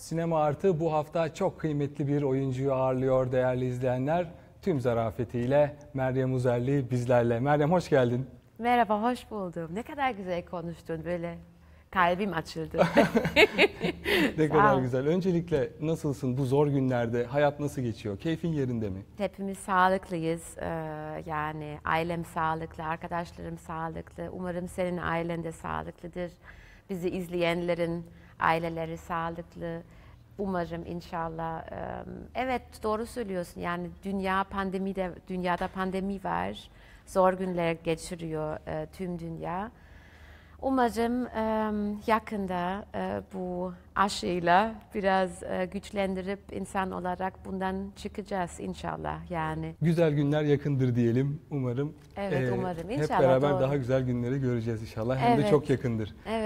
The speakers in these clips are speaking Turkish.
Sinema Artı bu hafta çok kıymetli bir oyuncuyu ağırlıyor değerli izleyenler. Tüm zarafetiyle Meryem Uzerli bizlerle. Meryem hoş geldin. Merhaba, hoş buldum. Ne kadar güzel konuştun böyle. Kalbim açıldı. ne kadar güzel. Öncelikle nasılsın bu zor günlerde? Hayat nasıl geçiyor? Keyfin yerinde mi? Hepimiz sağlıklıyız. Ee, yani ailem sağlıklı, arkadaşlarım sağlıklı. Umarım senin ailen de sağlıklıdır. Bizi izleyenlerin aileleri sağlıklı. Umarım inşallah. Evet doğru söylüyorsun. Yani dünya pandemi de dünyada pandemi var. Zor günler geçiriyor tüm dünya. Umarım yakında bu aşıyla biraz güçlendirip insan olarak bundan çıkacağız inşallah yani. Güzel günler yakındır diyelim umarım. Evet umarım inşallah. Hep beraber doğru. daha güzel günleri göreceğiz inşallah. Hem evet. de çok yakındır. Evet.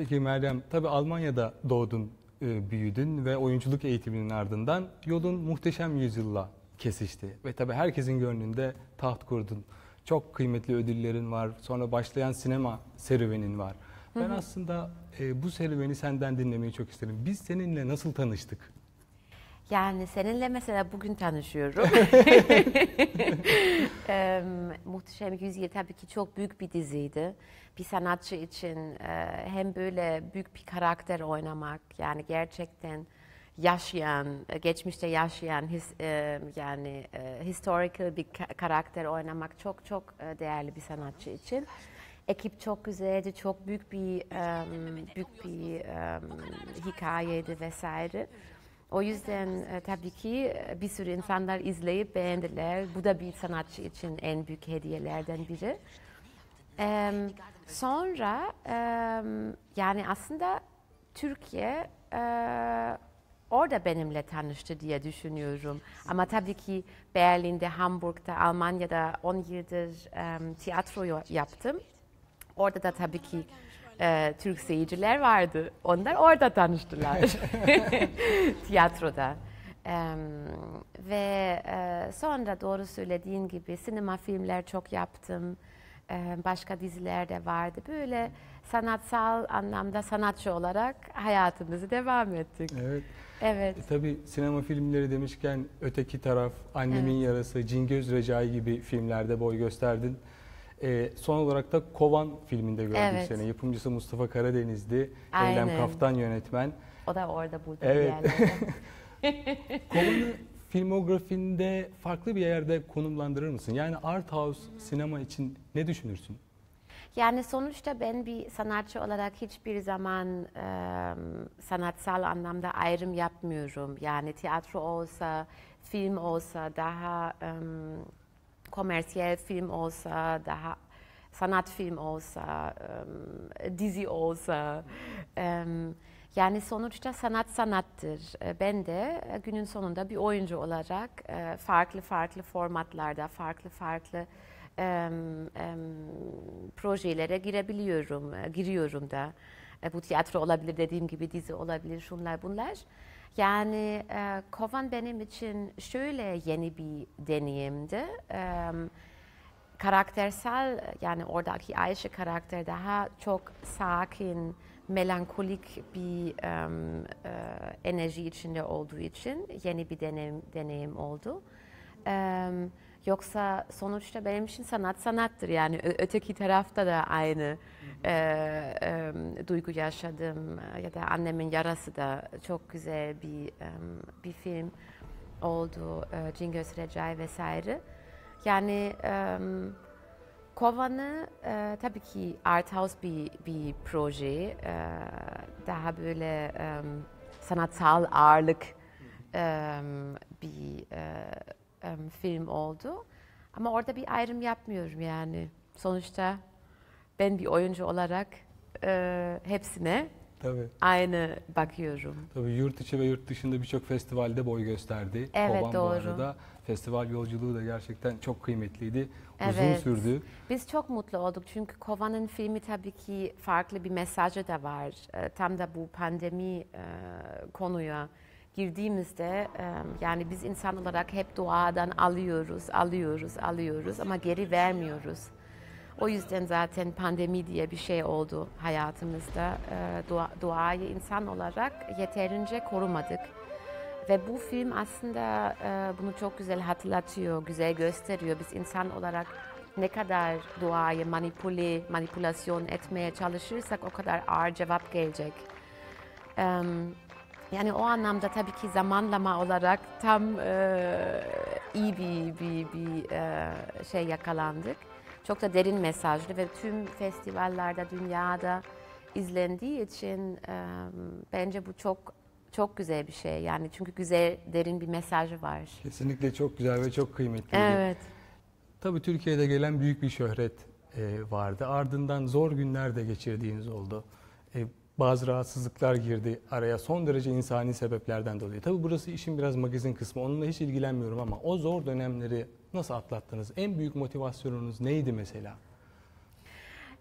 Peki Meryem, tabii Almanya'da doğdun, e, büyüdün ve oyunculuk eğitiminin ardından yolun muhteşem yüzyılla kesişti. Ve tabii herkesin gönlünde taht kurdun. Çok kıymetli ödüllerin var, sonra başlayan sinema serüvenin var. Ben aslında e, bu serüveni senden dinlemeyi çok isterim. Biz seninle nasıl tanıştık? Yani seninle mesela bugün tanışıyorum. e, Muhteşem Yüzyıl tabii ki çok büyük bir diziydi. Bir sanatçı için e, hem böyle büyük bir karakter oynamak yani gerçekten yaşayan, e, geçmişte yaşayan his, e, yani e, historical bir karakter oynamak çok çok e, değerli bir sanatçı için. Ekip çok güzeldi, çok büyük bir um, büyük bir um, hikayeydi vesaire. O yüzden e, tabii ki e, bir sürü insanlar izleyip beğendiler. Bu da bir sanatçı için en büyük hediyelerden biri. sonra yani aslında Türkiye e, orada benimle tanıştı diye düşünüyorum. Ama tabii ki Berlin'de, Hamburg'da, Almanya'da 10 yıldır tiyatroyu yaptım. Orada da tabii ki e, Türk seyirciler vardı. Onlar orada tanıştılar. Tiyatroda. Ee, ve e, sonra doğru söylediğin gibi sinema filmler çok yaptım. Ee, başka diziler de vardı. Böyle sanatsal anlamda sanatçı olarak hayatımızı devam ettik. Evet. Evet. E, tabii sinema filmleri demişken Öteki Taraf, Annemin evet. Yarası, Cingöz Recai gibi filmlerde boy gösterdin. E, son olarak da Kovan filminde gördük evet. seni. Yapımcısı Mustafa Karadeniz'di. Aynen. Eylem Kaftan yönetmen. O da orada burada evet. Kovan'ı filmografinde farklı bir yerde konumlandırır mısın? Yani art house sinema için ne düşünürsün? Yani sonuçta ben bir sanatçı olarak hiçbir zaman e, sanatsal anlamda ayrım yapmıyorum. Yani tiyatro olsa, film olsa daha... E, komersiyel film olsa, daha sanat film olsa, um, dizi olsa. Um, yani sonuçta sanat sanattır. Ben de günün sonunda bir oyuncu olarak farklı farklı formatlarda, farklı farklı um, um, projelere girebiliyorum, giriyorum da. Bu tiyatro olabilir dediğim gibi dizi olabilir, şunlar bunlar. Yani e, kovan benim için şöyle yeni bir deneyimdi. E, karaktersel yani oradaki Ayşe karakter daha çok sakin, melankolik bir um, e, enerji içinde olduğu için yeni bir deneyim, deneyim oldu. Um, Yoksa sonuçta benim için sanat sanattır. Yani öteki tarafta da aynı e, e, duygu yaşadım ya da annemin yarası da çok güzel bir e, bir film oldu. E, Cingöz Recai vesaire. Yani e, Kovan'ı e, tabii ki art house bir, bir proje. E, daha böyle e, sanatsal ağırlık e, bir e, um, film oldu. Ama orada bir ayrım yapmıyorum yani. Sonuçta ben bir oyuncu olarak e, hepsine Tabii. aynı bakıyorum. Tabii yurt içi ve yurt dışında birçok festivalde boy gösterdi. Evet Koban doğru. Bu arada. Festival yolculuğu da gerçekten çok kıymetliydi. Uzun sürdü. Biz çok mutlu olduk çünkü Kovan'ın filmi tabii ki farklı bir mesajı da var. E, tam da bu pandemi e, konuya girdiğimizde yani biz insan olarak hep doğadan alıyoruz, alıyoruz, alıyoruz ama geri vermiyoruz. O yüzden zaten pandemi diye bir şey oldu hayatımızda. Doğa, doğayı insan olarak yeterince korumadık. Ve bu film aslında bunu çok güzel hatırlatıyor, güzel gösteriyor. Biz insan olarak ne kadar doğayı manipüle, manipülasyon etmeye çalışırsak o kadar ağır cevap gelecek. Um, yani o anlamda tabii ki zamanlama olarak tam e, iyi bir, bir, bir e, şey yakalandık. Çok da derin mesajlı ve tüm festivallerde, dünyada izlendiği için e, bence bu çok çok güzel bir şey. Yani çünkü güzel, derin bir mesajı var. Kesinlikle çok güzel ve çok kıymetli. Evet. Tabii Türkiye'de gelen büyük bir şöhret e, vardı. Ardından zor günler de geçirdiğiniz oldu. E, bazı rahatsızlıklar girdi araya son derece insani sebeplerden dolayı. Tabii burası işin biraz magazin kısmı. Onunla hiç ilgilenmiyorum ama o zor dönemleri nasıl atlattınız? En büyük motivasyonunuz neydi mesela?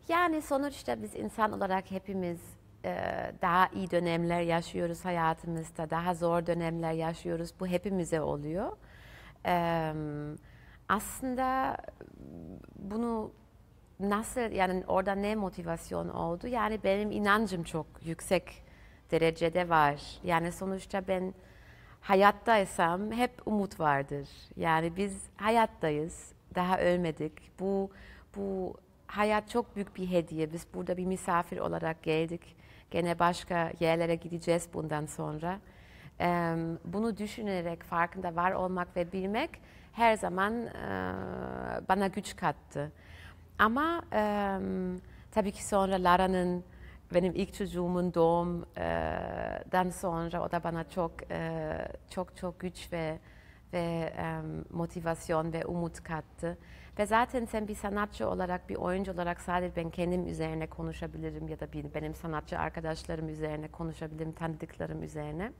Yani sonuçta biz insan olarak hepimiz e, daha iyi dönemler yaşıyoruz hayatımızda, daha zor dönemler yaşıyoruz. Bu hepimize oluyor. Aslında bunu nasıl yani orada ne motivasyon oldu? Yani benim inancım çok yüksek derecede var. Yani sonuçta ben hayattaysam hep umut vardır. Yani biz hayattayız, daha ölmedik. Bu bu hayat çok büyük bir hediye. Biz burada bir misafir olarak geldik. Gene başka yerlere gideceğiz bundan sonra. bunu düşünerek farkında var olmak ve bilmek her zaman bana güç kattı. Ama e, tabii ki sonra Lara'nın benim ilk çocuğumun doğumdan sonra o da bana çok çok çok güç ve ve motivasyon ve umut kattı. Ve zaten sen bir sanatçı olarak, bir oyuncu olarak sadece ben kendim üzerine konuşabilirim ya da benim sanatçı arkadaşlarım üzerine konuşabilirim, tanıdıklarım üzerine.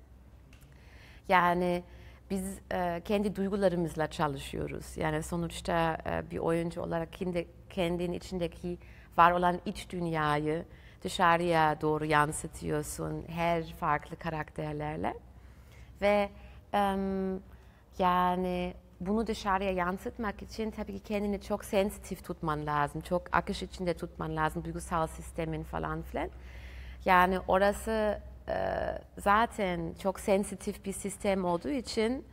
Yani biz kendi duygularımızla çalışıyoruz. Yani sonuçta bir oyuncu olarak kendi kendin içindeki var olan iç dünyayı dışarıya doğru yansıtıyorsun her farklı karakterlerle ve um, yani bunu dışarıya yansıtmak için tabii ki kendini çok sensitif tutman lazım. Çok akış içinde tutman lazım. Duygusal sistemin falan filan. Yani orası e, zaten çok sensitif bir sistem olduğu için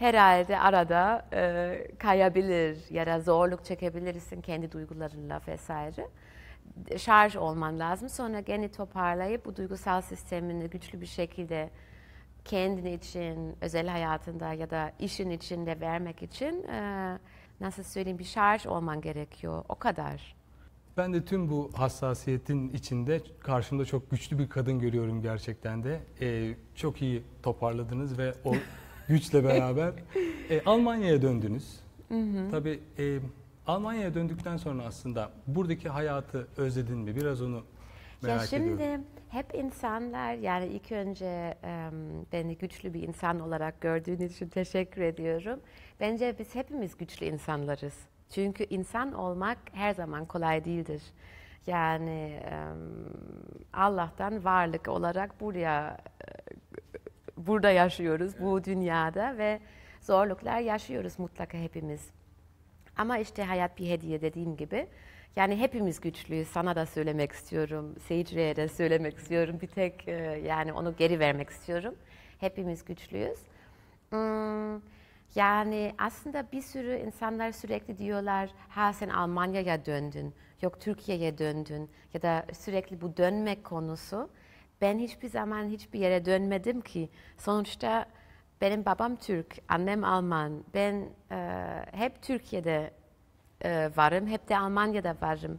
herhalde arada e, kayabilir ya da zorluk çekebilirsin kendi duygularınla vesaire. Şarj olman lazım. Sonra gene toparlayıp bu duygusal sistemini güçlü bir şekilde kendin için, özel hayatında ya da işin içinde vermek için e, nasıl söyleyeyim bir şarj olman gerekiyor. O kadar. Ben de tüm bu hassasiyetin içinde karşımda çok güçlü bir kadın görüyorum gerçekten de. Ee, çok iyi toparladınız ve o güçle beraber. E, Almanya'ya döndünüz. Hı hı. Tabii e, Almanya'ya döndükten sonra aslında buradaki hayatı özledin mi? Biraz onu merak ya şimdi ediyorum. hep insanlar yani ilk önce um, beni güçlü bir insan olarak gördüğünüz için teşekkür ediyorum. Bence biz hepimiz güçlü insanlarız. Çünkü insan olmak her zaman kolay değildir. Yani um, Allah'tan varlık olarak buraya e, burada yaşıyoruz, bu dünyada ve zorluklar yaşıyoruz mutlaka hepimiz. Ama işte hayat bir hediye dediğim gibi. Yani hepimiz güçlüyüz. Sana da söylemek istiyorum, seyirciye de söylemek istiyorum. Bir tek e, yani onu geri vermek istiyorum. Hepimiz güçlüyüz. Hmm, yani aslında bir sürü insanlar sürekli diyorlar, ha sen Almanya'ya döndün, yok Türkiye'ye döndün ya da sürekli bu dönmek konusu ben hiçbir zaman hiçbir yere dönmedim ki. Sonuçta benim babam Türk, annem Alman. Ben e, hep Türkiye'de e, varım, hep de Almanya'da varım.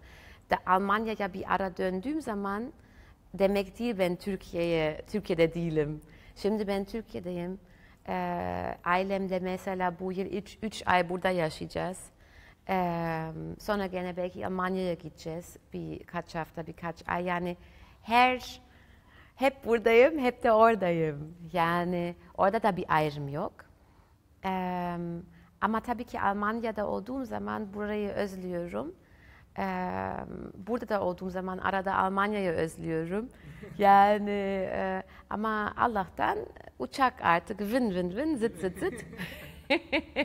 De Almanya'ya bir ara döndüğüm zaman demek değil ben Türkiye'ye, Türkiye'de değilim. Şimdi ben Türkiye'deyim. E, ailemle mesela bu yıl üç, üç ay burada yaşayacağız. E, sonra gene belki Almanya'ya gideceğiz birkaç hafta, birkaç ay. Yani her hep buradayım, hep de oradayım. Yani orada da bir ayrım yok. Ee, ama tabii ki Almanya'da olduğum zaman burayı özlüyorum. Ee, burada da olduğum zaman arada Almanya'yı özlüyorum. Yani e, ama Allah'tan uçak artık vın vın vın zıt zıt zıt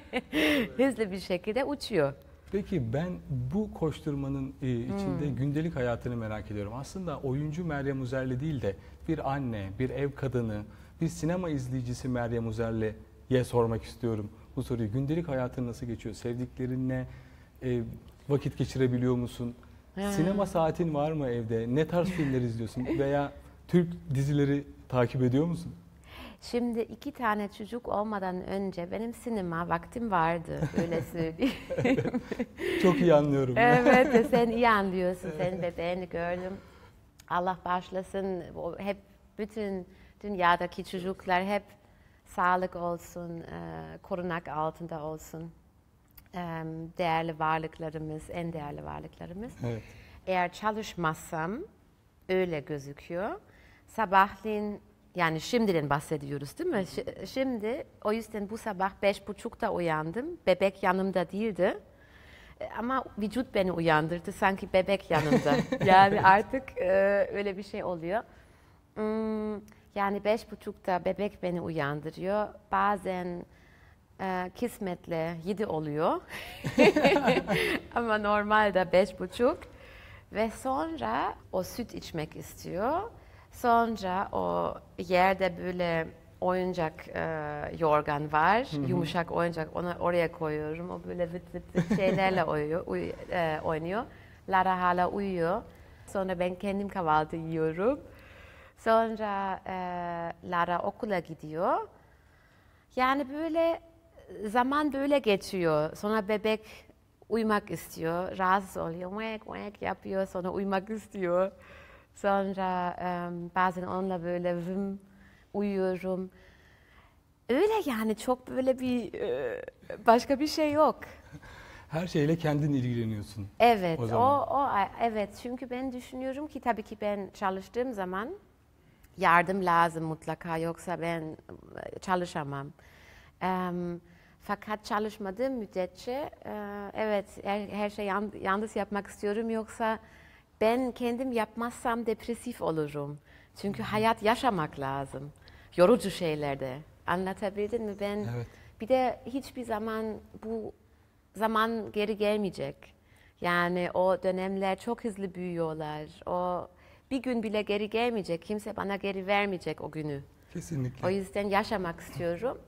hızlı bir şekilde uçuyor. Peki ben bu koşturmanın e, içinde hmm. gündelik hayatını merak ediyorum. Aslında oyuncu Meryem Uzerli değil de bir anne, bir ev kadını, bir sinema izleyicisi Meryem Uzerli'ye sormak istiyorum bu soruyu. Gündelik hayatın nasıl geçiyor? Sevdiklerinle e, vakit geçirebiliyor musun? He. Sinema saatin var mı evde? Ne tarz filmler izliyorsun? Veya Türk dizileri takip ediyor musun? Şimdi iki tane çocuk olmadan önce benim sinema vaktim vardı öyle söyleyeyim. Çok iyi anlıyorum. evet e, sen iyi anlıyorsun. Senin bebeğini gördüm. Allah bağışlasın. Hep bütün dünyadaki çocuklar hep sağlık olsun, e, korunak altında olsun. E, değerli varlıklarımız, en değerli varlıklarımız. Evet. Eğer çalışmazsam öyle gözüküyor. Sabahleyin yani şimdiden bahsediyoruz değil mi? şimdi o yüzden bu sabah beş buçukta uyandım. Bebek yanımda değildi. E, ama vücut beni uyandırdı. Sanki bebek yanımda. yani artık e, öyle bir şey oluyor. Hmm, yani beş buçukta bebek beni uyandırıyor. Bazen e, kismetle yedi oluyor. Ama normalde beş buçuk. Ve sonra o süt içmek istiyor. Sonra o yerde böyle oyuncak e, yorgan var. Hı hı. Yumuşak oyuncak. Onu oraya koyuyorum. O böyle vıt vıt, şeylerle uyuyor, uy, e, oynuyor. Lara hala uyuyor. Sonra ben kendim kahvaltı yiyorum. Sonra e, Lara okula gidiyor. Yani böyle zaman böyle geçiyor. Sonra bebek uyumak istiyor. Rahatsız oluyor. Mek mek yapıyor. Sonra uyumak istiyor. Sonra e, bazen onunla böyle vım uyuyorum. Öyle yani çok böyle bir e, başka bir şey yok. Her şeyle kendin ilgileniyorsun. Evet, o, o, o evet çünkü ben düşünüyorum ki tabii ki ben çalıştığım zaman yardım lazım mutlaka yoksa ben çalışamam. Um, fakat çalışmadığım müddetçe e, evet her, her şeyi yalnız yapmak istiyorum yoksa ben kendim yapmazsam depresif olurum. Çünkü hayat yaşamak lazım. Yorucu şeylerde. anlatabildin mi? Ben evet. bir de hiçbir zaman bu zaman geri gelmeyecek. Yani o dönemler çok hızlı büyüyorlar. O bir gün bile geri gelmeyecek. Kimse bana geri vermeyecek o günü. Kesinlikle. O yüzden yaşamak istiyorum.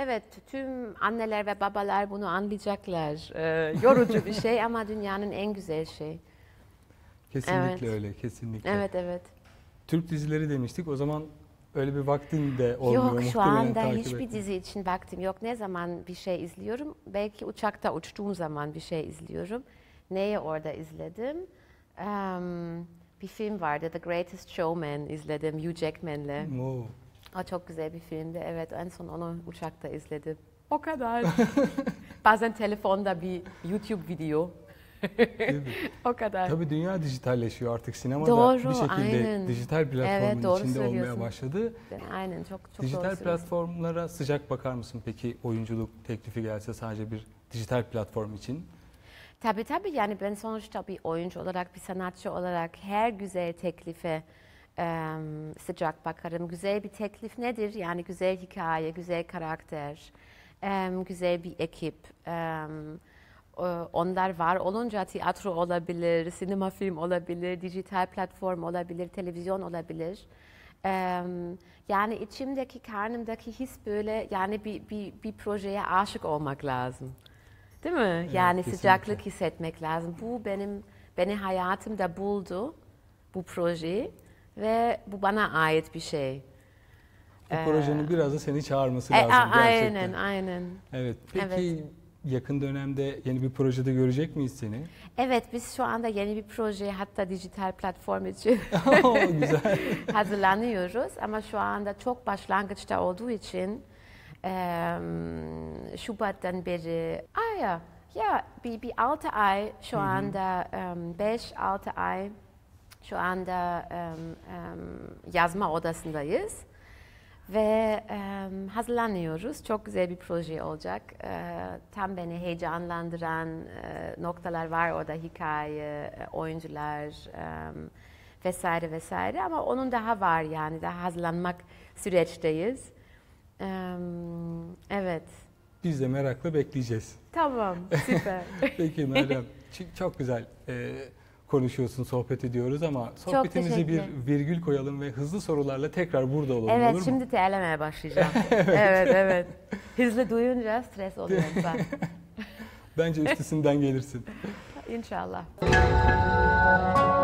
Evet, tüm anneler ve babalar bunu anlayacaklar. Ee, yorucu bir şey ama dünyanın en güzel şey. Kesinlikle evet. öyle, kesinlikle. Evet, evet. Türk dizileri demiştik. O zaman öyle bir vaktin de olmuyor. Yok şu anda hiçbir etmek. dizi için vaktim yok. Ne zaman bir şey izliyorum? Belki uçakta uçtuğum zaman bir şey izliyorum. Neyi orada izledim? Um, bir film vardı The Greatest Showman izledim Hugh Jackman'le. Oh. Aa, çok güzel bir filmdi. Evet en son onu uçakta izledim. O kadar. Bazen telefonda bir YouTube video. o kadar. Tabii dünya dijitalleşiyor artık sinemada doğru, bir şekilde aynen. dijital platformun evet, doğru içinde olmaya başladı. Aynen çok çok Dijital doğru platformlara sıcak bakar mısın peki oyunculuk teklifi gelse sadece bir dijital platform için? Tabii tabii yani ben sonuçta bir oyuncu olarak bir sanatçı olarak her güzel teklife sıcak bakarım. Güzel bir teklif nedir? Yani güzel hikaye, güzel karakter, güzel bir ekip. onlar var olunca tiyatro olabilir, sinema film olabilir, dijital platform olabilir, televizyon olabilir. yani içimdeki, karnımdaki his böyle yani bir, bir, bir projeye aşık olmak lazım. Değil mi? Evet, yani kesinlikle. sıcaklık hissetmek lazım. Bu benim beni hayatımda buldu bu projeyi. Ve bu bana ait bir şey. Bu ee, projenin biraz da seni çağırması lazım e, a, gerçekten. Aynen, aynen. Evet, peki evet. yakın dönemde yeni bir projede görecek miyiz seni? Evet, biz şu anda yeni bir proje hatta dijital platform için oh, güzel. hazırlanıyoruz. Ama şu anda çok başlangıçta olduğu için e, Şubat'tan beri... Aa ya, ya bir, bir 6 ay şu anda 5-6 um, ay şu anda yazma odasındayız ve e, hazırlanıyoruz. Çok güzel bir proje olacak. E, tam beni heyecanlandıran e, noktalar var orada hikaye, e, oyuncular e, vesaire vesaire ama onun daha var yani daha hazırlanmak süreçteyiz. E, evet. Biz de merakla bekleyeceğiz. Tamam, süper. Peki Meryem, çok güzel. Ee, konuşuyorsun, sohbet ediyoruz ama sohbetimize bir virgül koyalım ve hızlı sorularla tekrar burada olalım evet, olur mu? şimdi terlemeye başlayacağım. evet. evet evet. Hızlı duyunca stres oluyor ben. Bence üstesinden gelirsin. İnşallah.